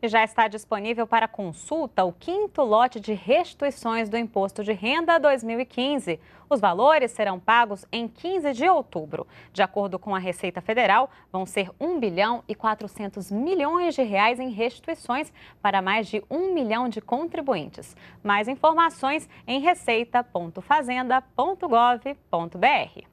e já está disponível para consulta o quinto lote de restituições do Imposto de Renda 2015. Os valores serão pagos em 15 de outubro. De acordo com a Receita Federal, vão ser 1 bilhão e 400 milhões de reais em restituições para mais de 1 milhão de contribuintes. Mais informações em receita.fazenda.gov.br.